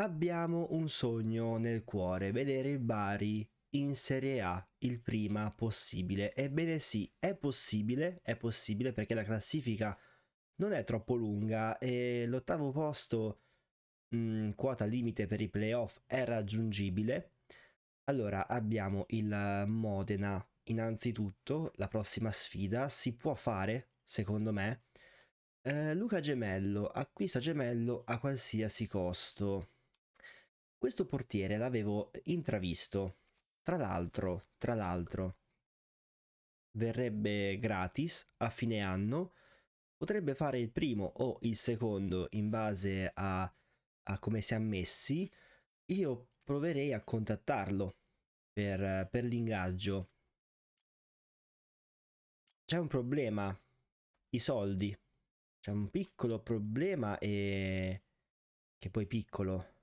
Abbiamo un sogno nel cuore, vedere il Bari in Serie A il prima possibile. Ebbene sì, è possibile, è possibile perché la classifica non è troppo lunga e l'ottavo posto, mh, mm, quota limite per i playoff, è raggiungibile. Allora abbiamo il Modena innanzitutto, la prossima sfida si può fare, secondo me. Eh, Luca Gemello acquista Gemello a qualsiasi costo. Questo portiere l'avevo intravisto. Tra l'altro, tra l'altro, verrebbe gratis a fine anno. Potrebbe fare il primo o il secondo in base a, a come si è ammessi. Io proverei a contattarlo per, per l'ingaggio. C'è un problema. I soldi. C'è un piccolo problema e... che poi piccolo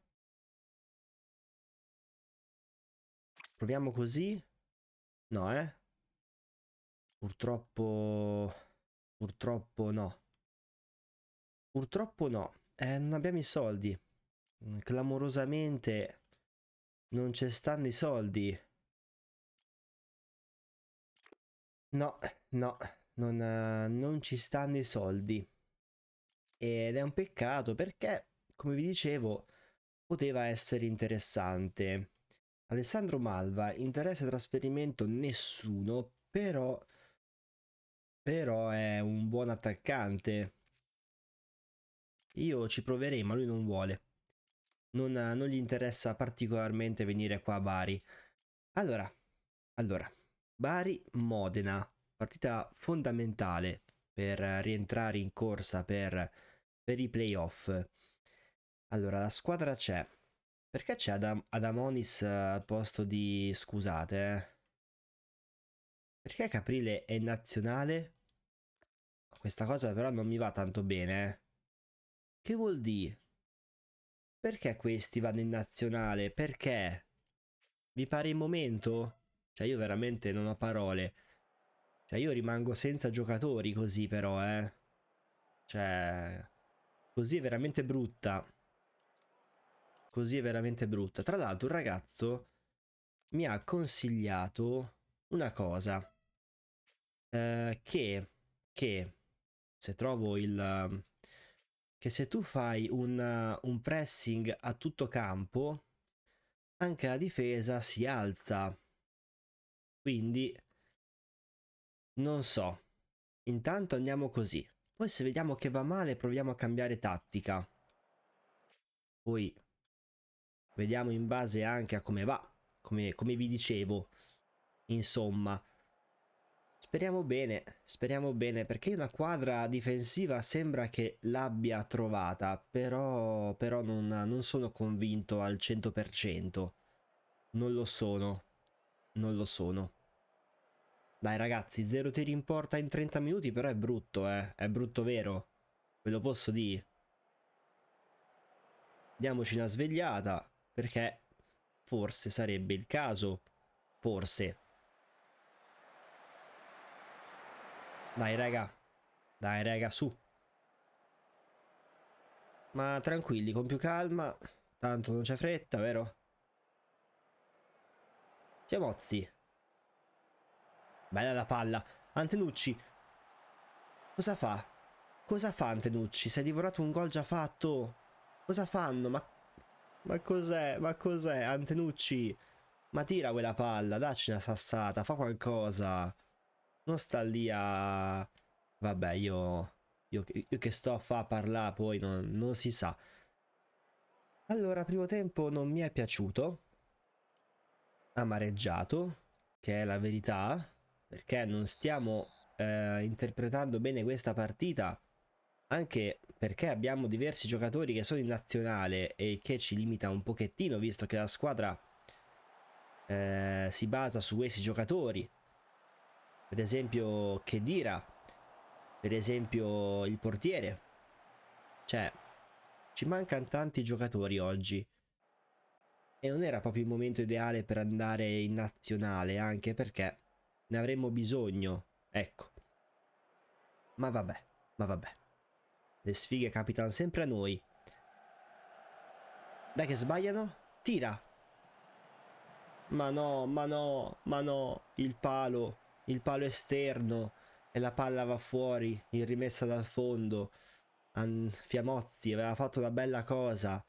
Proviamo così? No, eh? Purtroppo... Purtroppo no. Purtroppo no. Eh, non abbiamo i soldi. Mm, clamorosamente non ci stanno i soldi. No, no, non, eh, non ci stanno i soldi. Ed è un peccato perché, come vi dicevo, poteva essere interessante. Alessandro Malva, interessa trasferimento nessuno, però, però è un buon attaccante. Io ci proverei, ma lui non vuole. Non, non gli interessa particolarmente venire qua a Bari. Allora, allora, Bari-Modena, partita fondamentale per rientrare in corsa per, per i playoff. Allora, la squadra c'è. Perché c'è Adam- Adamonis eh, al posto di scusate? Eh? Perché Caprile è nazionale? Questa cosa però non mi va tanto bene. Eh. Che vuol dire? Perché questi vanno in nazionale? Perché? Vi pare il momento? Cioè io veramente non ho parole. Cioè io rimango senza giocatori così però, eh. Cioè... Così è veramente brutta così è veramente brutta. Tra l'altro, un ragazzo mi ha consigliato una cosa. Eh, che, che se trovo il. Che se tu fai un, un pressing a tutto campo, anche la difesa si alza. Quindi non so. Intanto andiamo così. Poi se vediamo che va male proviamo a cambiare tattica. Poi Vediamo in base anche a come va, come, come vi dicevo. Insomma, speriamo bene, speriamo bene, perché una quadra difensiva sembra che l'abbia trovata, però, però non, non sono convinto al 100%. Non lo sono, non lo sono. Dai ragazzi, zero tiri in porta in 30 minuti, però è brutto, eh. È brutto vero. Ve lo posso dire. Diamoci una svegliata perché forse sarebbe il caso. Forse. Dai, raga. Dai, raga, su. Ma tranquilli, con più calma. Tanto non c'è fretta, vero? Chiamozzi. Bella la palla. Antenucci. Cosa fa? Cosa fa Antenucci? Si è divorato un gol già fatto. Cosa fanno? Ma ma cos'è? Ma cos'è? Antenucci, ma tira quella palla, dacci una sassata, fa qualcosa. Non sta lì a... Vabbè, io... Io, io che sto a fa parlare poi non, non si sa. Allora, primo tempo non mi è piaciuto. Amareggiato, che è la verità, perché non stiamo eh, interpretando bene questa partita anche perché abbiamo diversi giocatori che sono in nazionale e che ci limita un pochettino visto che la squadra eh, si basa su questi giocatori per esempio Kedira per esempio il portiere cioè ci mancano tanti giocatori oggi e non era proprio il momento ideale per andare in nazionale anche perché ne avremmo bisogno ecco ma vabbè ma vabbè le sfighe capitano sempre a noi. Dai che sbagliano. Tira. Ma no, ma no, ma no. Il palo. Il palo esterno. E la palla va fuori. In rimessa dal fondo. An... Fiamozzi aveva fatto una bella cosa.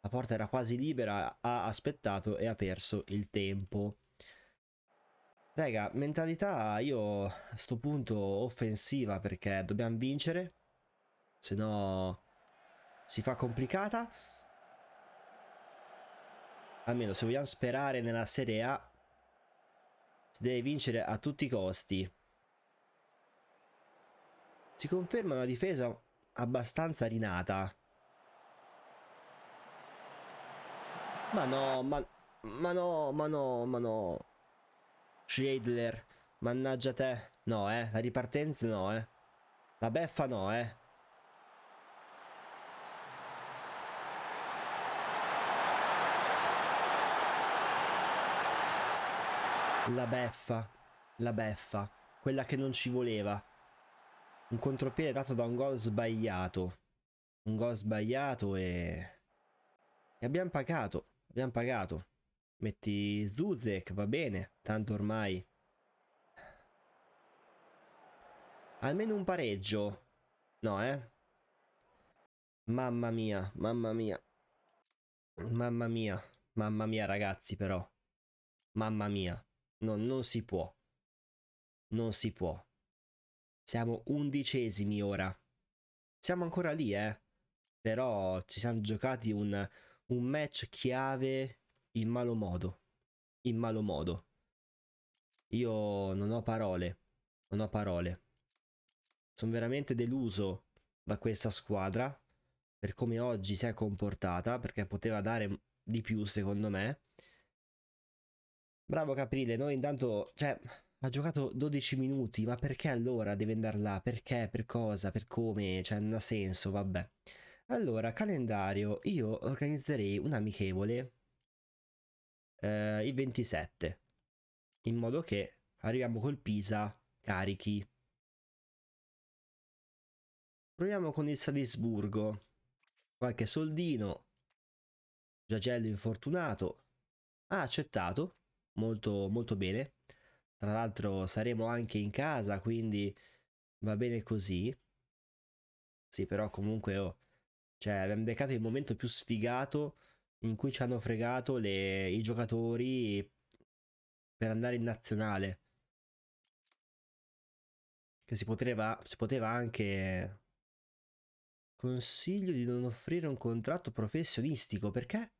La porta era quasi libera. Ha aspettato e ha perso il tempo. Raga, mentalità io a sto punto offensiva perché dobbiamo vincere se no si fa complicata. Almeno se vogliamo sperare nella Serie A, si deve vincere a tutti i costi. Si conferma una difesa abbastanza rinata. Ma no, ma, ma no, ma no, ma no. Schradler, mannaggia te. No, eh, la ripartenza no, eh. La beffa no, eh. La beffa, la beffa, quella che non ci voleva. Un contropiede dato da un gol sbagliato. Un gol sbagliato e... E abbiamo pagato, abbiamo pagato. Metti Zuzek, va bene, tanto ormai. Almeno un pareggio. No, eh? Mamma mia, mamma mia. Mamma mia, mamma mia ragazzi però. Mamma mia. No, non si può. Non si può. Siamo undicesimi ora. Siamo ancora lì, eh. Però ci siamo giocati un, un match chiave in malo modo. In malo modo. Io non ho parole. Non ho parole. Sono veramente deluso da questa squadra per come oggi si è comportata perché poteva dare di più secondo me Bravo Caprile, noi intanto, cioè, ha giocato 12 minuti, ma perché allora deve andare là? Perché? Per cosa? Per come? Cioè, non ha senso, vabbè. Allora, calendario, io organizzerei un amichevole eh, il 27, in modo che arriviamo col Pisa carichi. Proviamo con il Salisburgo, qualche soldino, Giagello infortunato, ha accettato, molto, molto bene. Tra l'altro saremo anche in casa, quindi va bene così. Sì, però comunque oh, cioè, abbiamo beccato il momento più sfigato in cui ci hanno fregato le, i giocatori per andare in nazionale. Che si poteva, si poteva anche... Consiglio di non offrire un contratto professionistico, perché?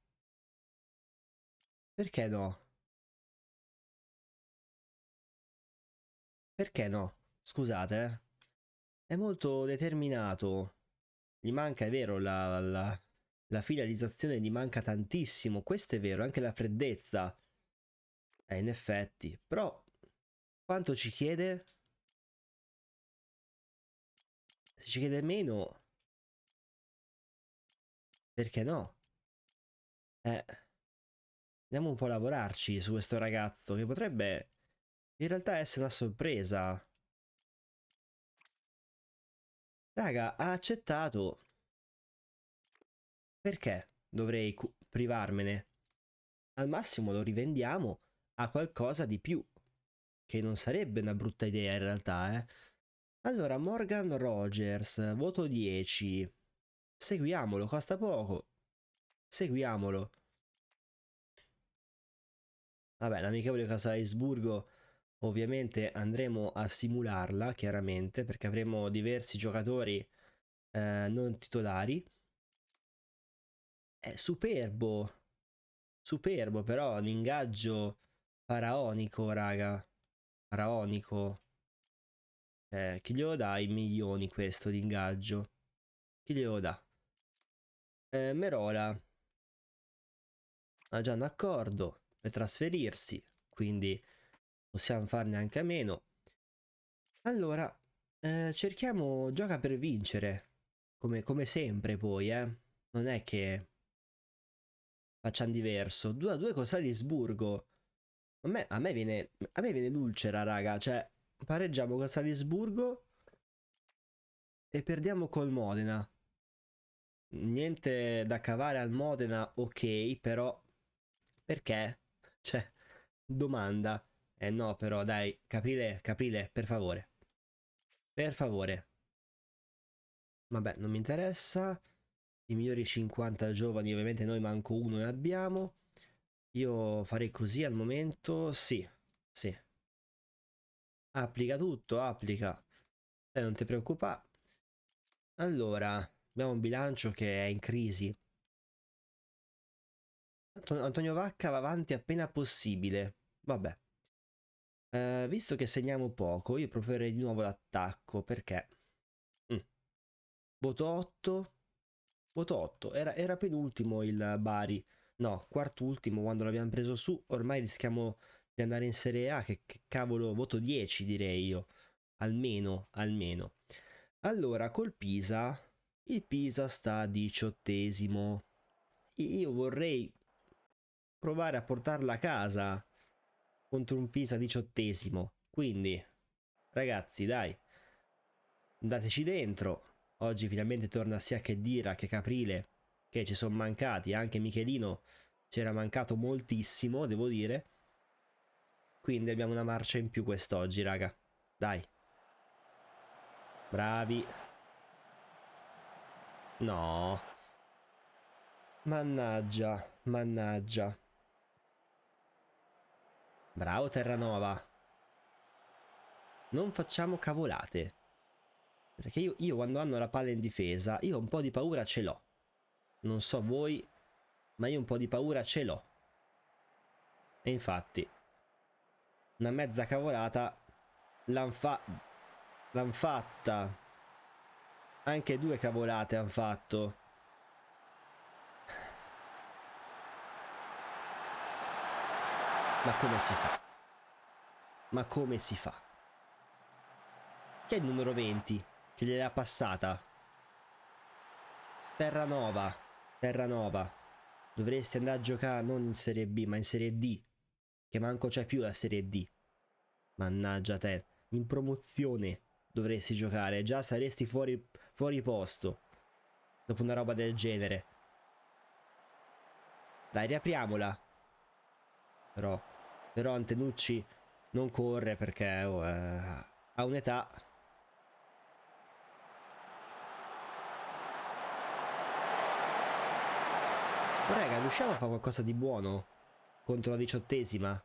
Perché no? Perché no? Scusate, eh. È molto determinato. Gli manca, è vero, la, la, la finalizzazione gli manca tantissimo. Questo è vero, anche la freddezza. Eh, in effetti. Però, quanto ci chiede? Se ci chiede meno... Perché no? Eh... Andiamo un po' a lavorarci su questo ragazzo che potrebbe in realtà è una sorpresa. Raga, ha accettato. Perché dovrei privarmene? Al massimo lo rivendiamo a qualcosa di più. Che non sarebbe una brutta idea in realtà, eh. Allora, Morgan Rogers, voto 10. Seguiamolo, costa poco. Seguiamolo. Vabbè, l'amichevole casa Aisburgo Ovviamente andremo a simularla chiaramente perché avremo diversi giocatori eh, non titolari. È superbo, superbo però, un ingaggio faraonico, raga. Faraonico. Eh, chi glielo dà i milioni questo di ingaggio? Chi glielo dà? Eh, Merola ha già un accordo per trasferirsi, quindi possiamo farne anche a meno. Allora, eh, cerchiamo gioca per vincere, come, come sempre poi, eh. Non è che facciamo diverso. 2 a 2 con Salisburgo. A me, a me, viene, a me viene l'ulcera, raga. Cioè, pareggiamo con Salisburgo e perdiamo col Modena. Niente da cavare al Modena, ok, però perché? Cioè, domanda. Eh no, però dai, Caprile, Caprile, per favore. Per favore. Vabbè, non mi interessa. I migliori 50 giovani, ovviamente noi manco uno ne abbiamo. Io farei così al momento. Sì, sì. Applica tutto, applica. Dai, eh, non ti preoccupare. Allora, abbiamo un bilancio che è in crisi. Antonio Vacca va avanti appena possibile. Vabbè. Eh, visto che segniamo poco, io proverei di nuovo l'attacco perché... Mm. Voto 8. Voto 8. Era, era penultimo il Bari. No, quart'ultimo quando l'abbiamo preso su. Ormai rischiamo di andare in Serie A. Che, che cavolo, voto 10 direi io. Almeno, almeno. Allora, col Pisa, il Pisa sta a diciottesimo. Io vorrei provare a portarla a casa contro un Pisa diciottesimo. Quindi, ragazzi, dai, dateci dentro. Oggi finalmente torna sia che Dira che Caprile, che ci sono mancati. Anche Michelino c'era mancato moltissimo, devo dire. Quindi abbiamo una marcia in più quest'oggi, raga. Dai. Bravi. No. Mannaggia, mannaggia. Bravo Terranova. Non facciamo cavolate. Perché io, io quando hanno la palla in difesa, io un po' di paura ce l'ho. Non so voi, ma io un po' di paura ce l'ho. E infatti, una mezza cavolata l'han fa l'han fatta. Anche due cavolate hanno fatto. Ma come si fa? Ma come si fa? Che è il numero 20 che gliel'ha passata? Terranova. Terranova. Dovresti andare a giocare non in Serie B, ma in Serie D. Che manco c'è più la Serie D. Mannaggia te. In promozione dovresti giocare. Già saresti fuori, fuori posto. Dopo una roba del genere. Dai, riapriamola. Però. Però Antenucci non corre perché oh, eh, ha un'età. Oh, raga, riusciamo a fare qualcosa di buono contro la diciottesima?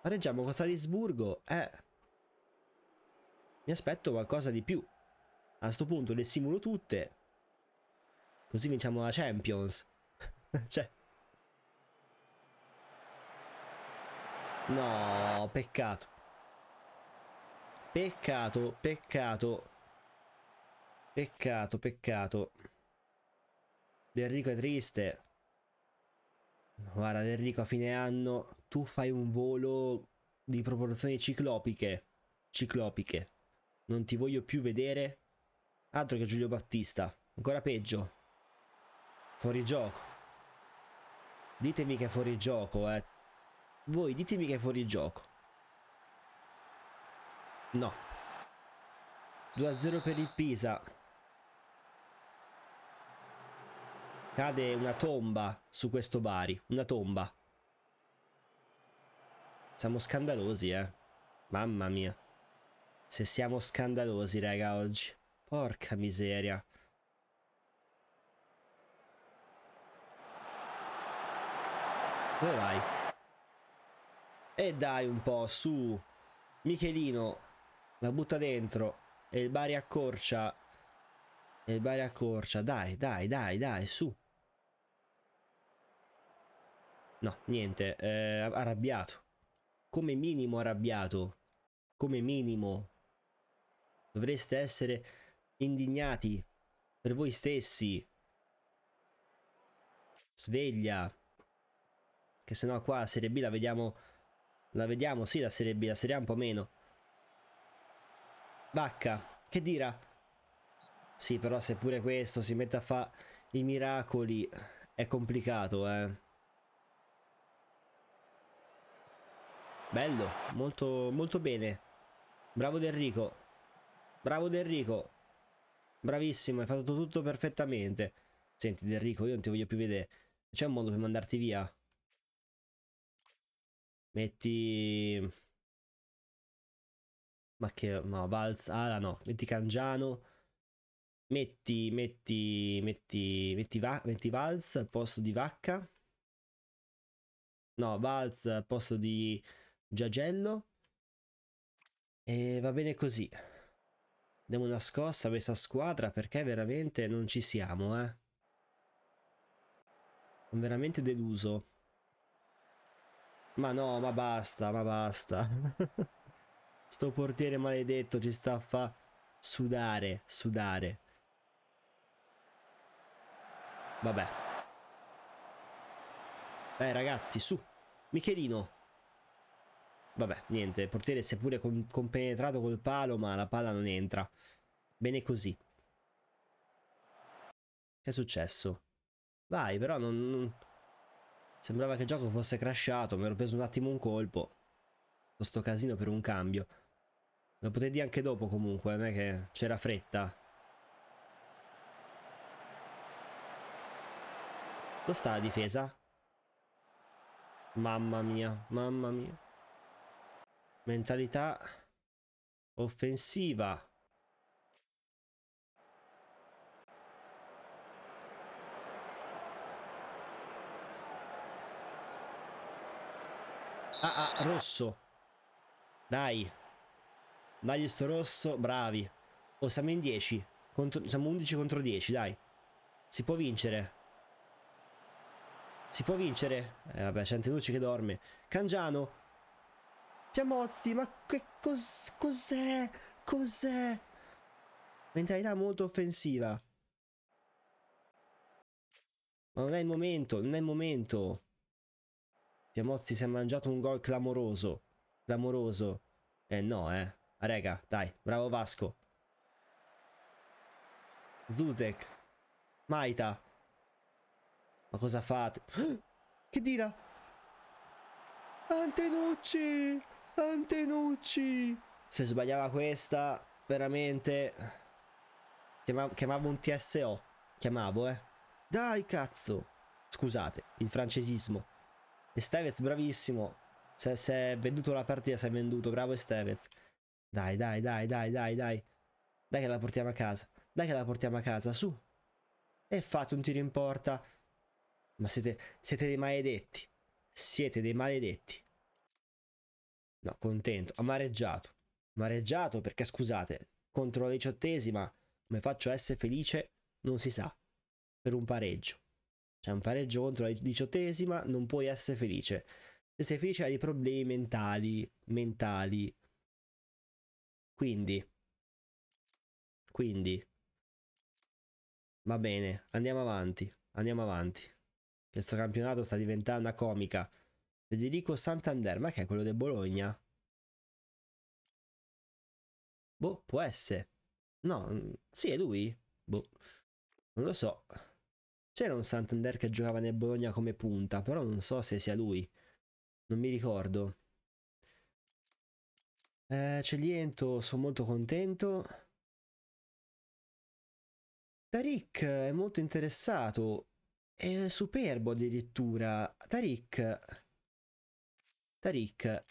Pareggiamo con Salisburgo, eh. Mi aspetto qualcosa di più. A questo punto le simulo tutte. Così vinciamo la Champions. cioè... No, peccato. Peccato, peccato. Peccato, peccato. Enrico è triste. Guarda, Enrico a fine anno tu fai un volo di proporzioni ciclopiche. Ciclopiche. Non ti voglio più vedere. Altro che Giulio Battista. Ancora peggio. Fuori gioco. Ditemi che è fuori gioco, eh. Voi ditemi che è fuori gioco. No. 2-0 per il Pisa. Cade una tomba su questo Bari, una tomba. Siamo scandalosi, eh. Mamma mia. Se siamo scandalosi, raga, oggi. Porca miseria. Dove vai? E dai un po', su. Michelino la butta dentro e il Bari accorcia. E il Bari accorcia. Dai, dai, dai, dai, su. No, niente, eh, arrabbiato. Come minimo arrabbiato. Come minimo. Dovreste essere indignati per voi stessi. Sveglia. Che se no qua Serie B la vediamo la vediamo, sì, la Serie B, la Serie A un po' meno. Vacca, che dirà? Sì, però se pure questo si mette a fare i miracoli è complicato, eh. Bello, molto, molto bene. Bravo D'Enrico. Bravo D'Enrico. Bravissimo, hai fatto tutto perfettamente. Senti D'Enrico, io non ti voglio più vedere. C'è un modo per mandarti via? metti... Ma che... no, Valzala no, metti Cangiano, metti, metti, metti, metti, va, metti Valz al posto di Vacca, no, Valz al posto di Giagello, e va bene così. Diamo una scossa a questa squadra perché veramente non ci siamo, eh. Sono veramente deluso. Ma no, ma basta, ma basta. Sto portiere maledetto ci sta a fa sudare, sudare. Vabbè. Dai eh, ragazzi, su. Michelino. Vabbè, niente, il portiere si è pure compenetrato col palo, ma la palla non entra. Bene così. Che è successo? Vai, però non... non... Sembrava che il gioco fosse crashato, mi ero preso un attimo un colpo. Sto casino per un cambio. Lo potete dire anche dopo comunque, non è che c'era fretta. Dove sta la difesa? Mamma mia, mamma mia. Mentalità offensiva. ah, ah, rosso. Dai. Dagli sto rosso, bravi. Oh, siamo in 10. Contro, siamo 11 contro 10, dai. Si può vincere. Si può vincere. Eh, vabbè, c'è Antenucci che dorme. Cangiano. Piamozzi, ma che cos, cos'è? Cos'è? Mentalità molto offensiva. Ma non è il momento, non è il momento. Piamozzi si è mangiato un gol clamoroso. Clamoroso. Eh no, eh. Ah, rega, dai. Bravo Vasco. Zuzek. Maita. Ma cosa fate? Che dirà? Antenucci! Antenucci! Se sbagliava questa, veramente... Chiamavo, chiamavo un TSO. Chiamavo, eh. Dai, cazzo! Scusate, il francesismo. Estevez, bravissimo. Se, se è venduto la partita, si è venduto. Bravo Estevez. Dai, dai, dai, dai, dai, dai. Dai che la portiamo a casa. Dai che la portiamo a casa, su. E fate un tiro in porta. Ma siete, siete dei maledetti. Siete dei maledetti. No, contento. Amareggiato. Amareggiato perché, scusate, contro la diciottesima, come faccio a essere felice, non si sa. Per un pareggio. C'è un pareggio contro la diciottesima, non puoi essere felice. Se sei felice hai dei problemi mentali, mentali. Quindi, quindi, va bene, andiamo avanti, andiamo avanti. Questo campionato sta diventando una comica. Federico Santander, ma che è quello del Bologna? Boh, può essere. No, mm, sì, è lui. Boh, non lo so. C'era un Santander che giocava nel Bologna come punta, però non so se sia lui. Non mi ricordo. Eh, Celiento, sono molto contento. Tarik è molto interessato. È superbo addirittura. Tarik. Tarik.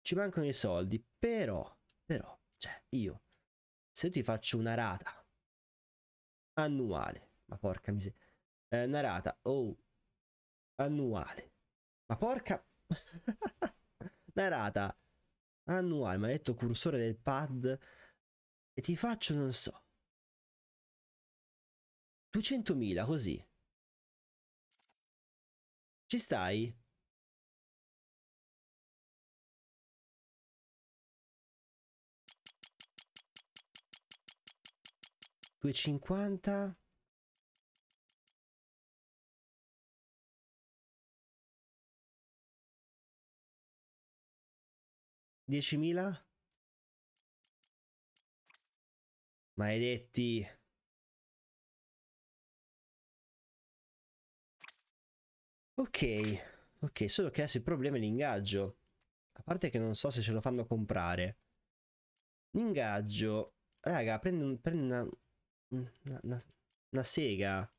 Ci mancano i soldi, però, però, cioè, io, se ti faccio una rata annuale ma porca miseria. Eh, narata. Oh. Annuale. Ma porca... narata. Annuale. detto cursore del pad. E ti faccio non so. 200.000 così. Ci stai? Due cinquanta. 10.000? Maledetti. Ok, ok, solo che adesso il problema è l'ingaggio. A parte che non so se ce lo fanno comprare. L'ingaggio. Raga, prende, un, prende una, una, una, una, sega.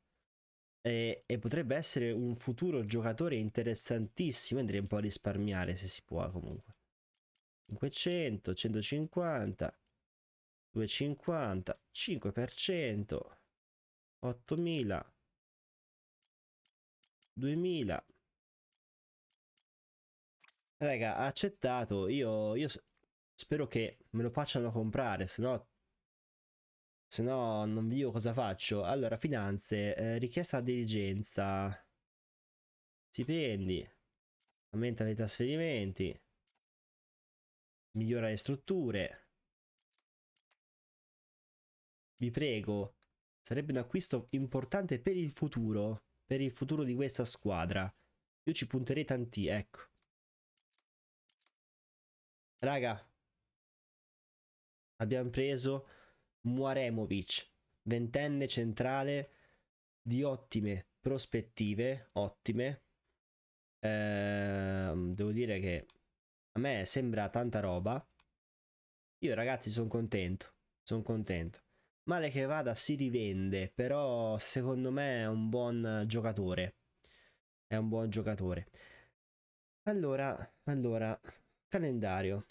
E, e, potrebbe essere un futuro giocatore interessantissimo. Andrei un po' a risparmiare se si può comunque. 500, 150, 250, 5%, 8000, 2000. Raga, accettato, io, io spero che me lo facciano comprare, se no se no non vi dico cosa faccio. Allora, finanze, eh, richiesta a diligenza, stipendi, aumenta dei trasferimenti, migliora le strutture. Vi prego, sarebbe un acquisto importante per il futuro, per il futuro di questa squadra. Io ci punterei tanti, ecco. Raga, abbiamo preso Muaremovic, ventenne centrale di ottime prospettive, ottime. Eh, devo dire che a me sembra tanta roba. Io ragazzi sono contento, sono contento. Male che vada si rivende, però secondo me è un buon giocatore. È un buon giocatore. Allora, allora, calendario.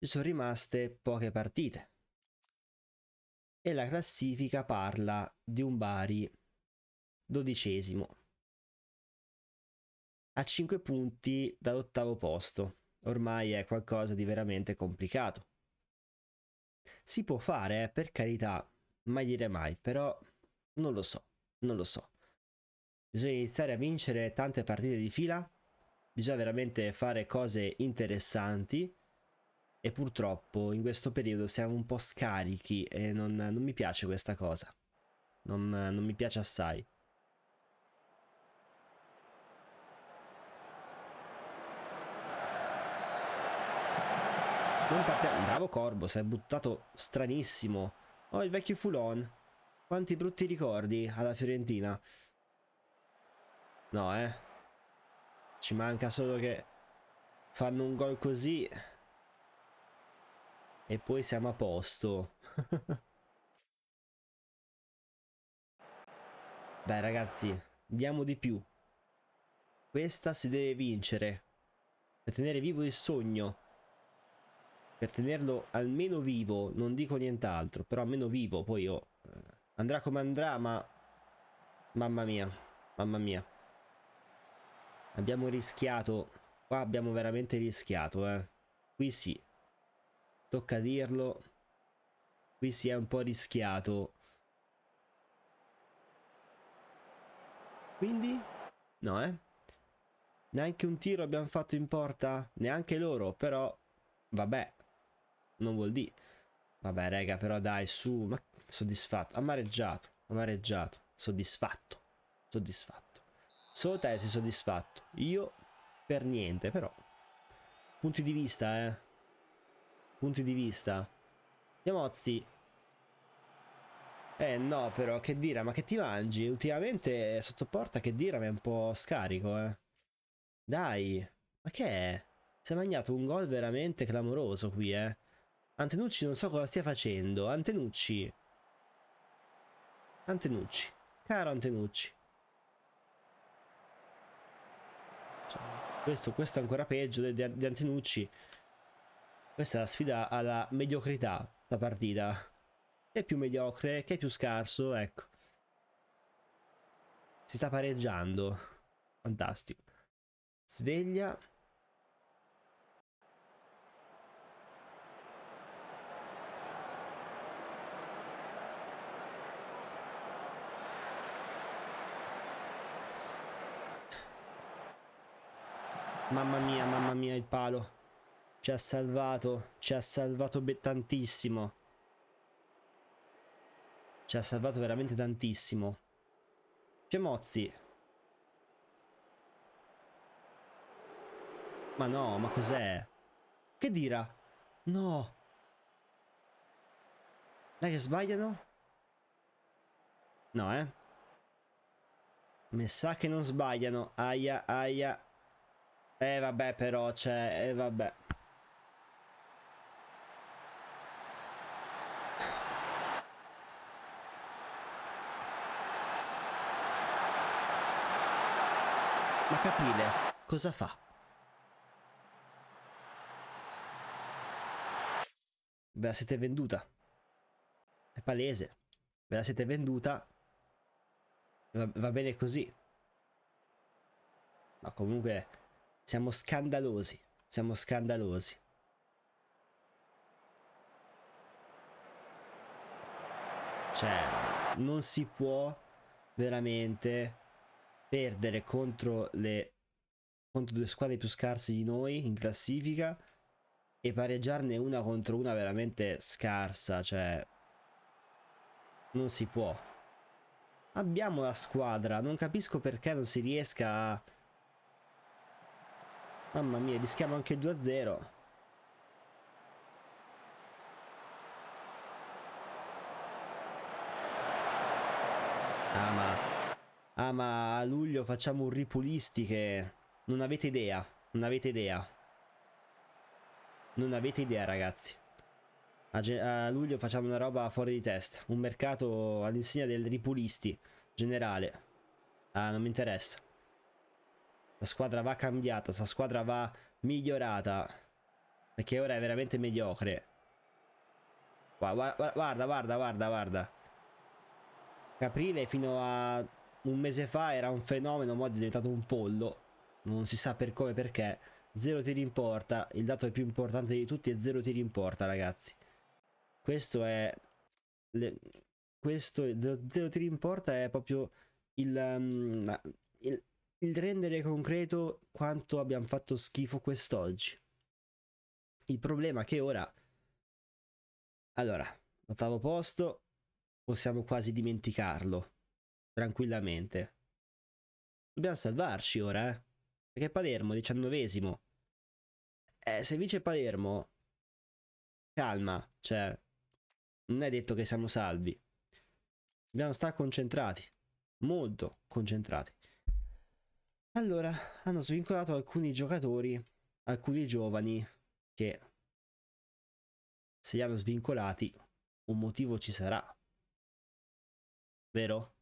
Ci sono rimaste poche partite. E la classifica parla di un Bari dodicesimo a 5 punti dall'ottavo posto. Ormai è qualcosa di veramente complicato. Si può fare, eh, per carità, mai dire mai, però non lo so, non lo so. Bisogna iniziare a vincere tante partite di fila, bisogna veramente fare cose interessanti e purtroppo in questo periodo siamo un po' scarichi e non, non mi piace questa cosa. Non, non mi piace assai. Non partiamo. Bravo Corbo, si è buttato stranissimo. Oh, il vecchio Fulon. Quanti brutti ricordi alla Fiorentina. No, eh. Ci manca solo che fanno un gol così. E poi siamo a posto. Dai ragazzi, diamo di più. Questa si deve vincere. Per tenere vivo il sogno per tenerlo almeno vivo, non dico nient'altro, però almeno vivo, poi io eh, andrà come andrà, ma mamma mia, mamma mia. Abbiamo rischiato, qua abbiamo veramente rischiato, eh. Qui sì. Tocca dirlo. Qui si è un po' rischiato. Quindi? No, eh. Neanche un tiro abbiamo fatto in porta, neanche loro, però vabbè, non vuol dire. Vabbè, raga, però dai, su, ma soddisfatto, amareggiato, amareggiato, soddisfatto, soddisfatto. Solo te sei soddisfatto, io per niente, però. Punti di vista, eh. Punti di vista. Chiamozzi. Eh no, però, che dire, ma che ti mangi? Ultimamente eh, sottoporta che dire è un po' scarico, eh. Dai, ma che è? Si è mangiato un gol veramente clamoroso qui, eh. Antenucci non so cosa stia facendo. Antenucci. Antenucci. Caro Antenucci. Cioè, questo, questo, è ancora peggio di, di Antenucci. Questa è la sfida alla mediocrità, sta partita. Che è più mediocre, che è più scarso, ecco. Si sta pareggiando. Fantastico. Sveglia. Mamma mia, mamma mia, il palo. Ci ha salvato, ci ha salvato tantissimo. Ci ha salvato veramente tantissimo. Gemozzi. Ma no, ma cos'è? Che dirà? No. Dai che sbagliano? No, eh. Mi sa che non sbagliano. Aia, aia, eh vabbè però, cioè, eh vabbè. Ma capire cosa fa? Ve la siete venduta. È palese. Ve la siete venduta. Va, va bene così. Ma comunque siamo scandalosi, siamo scandalosi. Cioè, non si può veramente perdere contro le contro due squadre più scarse di noi in classifica e pareggiarne una contro una veramente scarsa, cioè non si può. Abbiamo la squadra, non capisco perché non si riesca a Mamma mia, rischiamo anche il 2-0. Ah ma... ah ma... a luglio facciamo un ripulisti che... Non avete idea, non avete idea. Non avete idea ragazzi. A, ge... a luglio facciamo una roba fuori di testa. Un mercato all'insegna del ripulisti generale. Ah, non mi interessa. La squadra va cambiata, la squadra va migliorata. Perché ora è veramente mediocre. Guarda, guarda, guarda, guarda, guarda. Caprile fino a un mese fa era un fenomeno, mo è diventato un pollo. Non si sa per come e perché. Zero tiri in porta. Il dato più importante di tutti è zero tiri in porta, ragazzi. Questo è... Le... Questo Zero, zero tiri in porta è proprio il, um, il il rendere concreto quanto abbiamo fatto schifo quest'oggi. Il problema è che ora... Allora, l'ottavo posto, possiamo quasi dimenticarlo, tranquillamente. Dobbiamo salvarci ora, eh? Perché Palermo, diciannovesimo. Eh, se vince Palermo, calma, cioè, non è detto che siamo salvi. Dobbiamo stare concentrati, molto concentrati. Allora, hanno svincolato alcuni giocatori, alcuni giovani, che se li hanno svincolati un motivo ci sarà. Vero?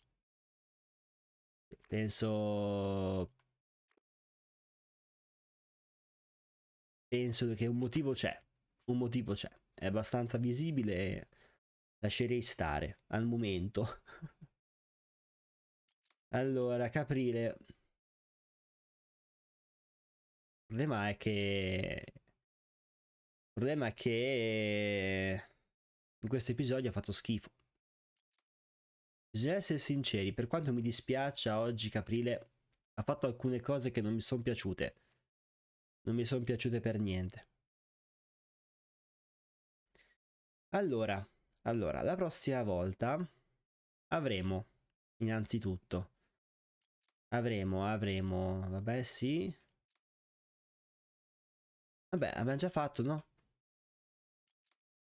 Penso... Penso che un motivo c'è. Un motivo c'è. È abbastanza visibile e lascerei stare al momento. allora, Caprile problema è che... Il problema è che... In questo episodio ha fatto schifo. Bisogna essere sinceri, per quanto mi dispiaccia oggi Caprile ha fatto alcune cose che non mi sono piaciute. Non mi sono piaciute per niente. Allora, allora, la prossima volta avremo, innanzitutto, avremo, avremo, vabbè sì, Vabbè, abbiamo già fatto, no?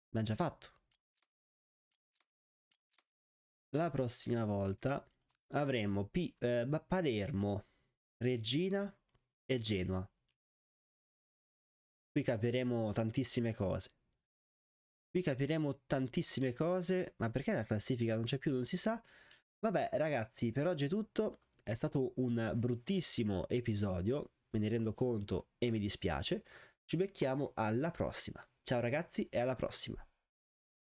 Abbiamo già fatto. La prossima volta avremo P eh, Palermo, Regina e Genoa. Qui capiremo tantissime cose. Qui capiremo tantissime cose, ma perché la classifica non c'è più, non si sa. Vabbè ragazzi, per oggi è tutto. È stato un bruttissimo episodio, me ne rendo conto e mi dispiace. Ci becchiamo alla prossima. Ciao ragazzi e alla prossima.